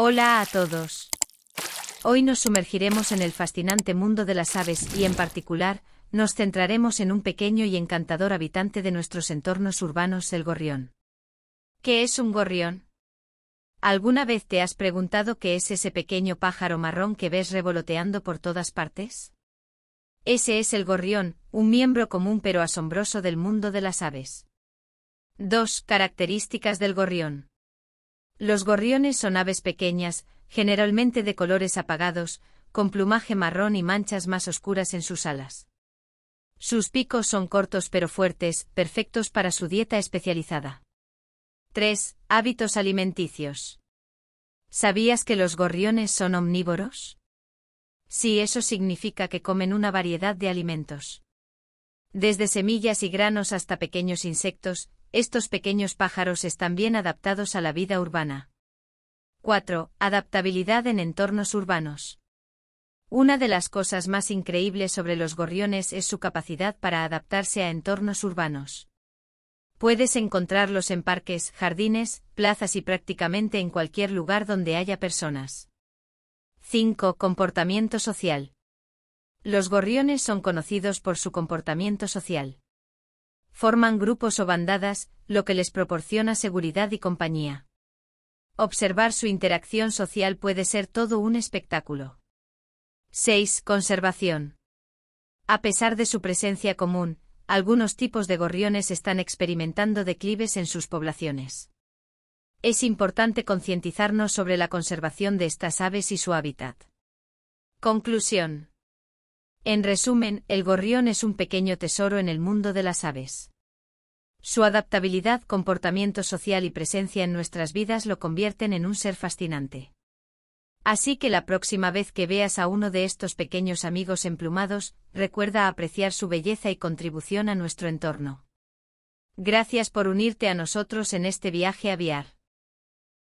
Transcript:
Hola a todos. Hoy nos sumergiremos en el fascinante mundo de las aves y en particular, nos centraremos en un pequeño y encantador habitante de nuestros entornos urbanos, el gorrión. ¿Qué es un gorrión? ¿Alguna vez te has preguntado qué es ese pequeño pájaro marrón que ves revoloteando por todas partes? Ese es el gorrión, un miembro común pero asombroso del mundo de las aves. Dos Características del gorrión. Los gorriones son aves pequeñas, generalmente de colores apagados, con plumaje marrón y manchas más oscuras en sus alas. Sus picos son cortos pero fuertes, perfectos para su dieta especializada. 3. Hábitos alimenticios. ¿Sabías que los gorriones son omnívoros? Sí, eso significa que comen una variedad de alimentos. Desde semillas y granos hasta pequeños insectos, estos pequeños pájaros están bien adaptados a la vida urbana. 4. Adaptabilidad en entornos urbanos. Una de las cosas más increíbles sobre los gorriones es su capacidad para adaptarse a entornos urbanos. Puedes encontrarlos en parques, jardines, plazas y prácticamente en cualquier lugar donde haya personas. 5. Comportamiento social. Los gorriones son conocidos por su comportamiento social forman grupos o bandadas, lo que les proporciona seguridad y compañía. Observar su interacción social puede ser todo un espectáculo. 6. Conservación. A pesar de su presencia común, algunos tipos de gorriones están experimentando declives en sus poblaciones. Es importante concientizarnos sobre la conservación de estas aves y su hábitat. Conclusión. En resumen, el gorrión es un pequeño tesoro en el mundo de las aves. Su adaptabilidad, comportamiento social y presencia en nuestras vidas lo convierten en un ser fascinante. Así que la próxima vez que veas a uno de estos pequeños amigos emplumados, recuerda apreciar su belleza y contribución a nuestro entorno. Gracias por unirte a nosotros en este viaje aviar.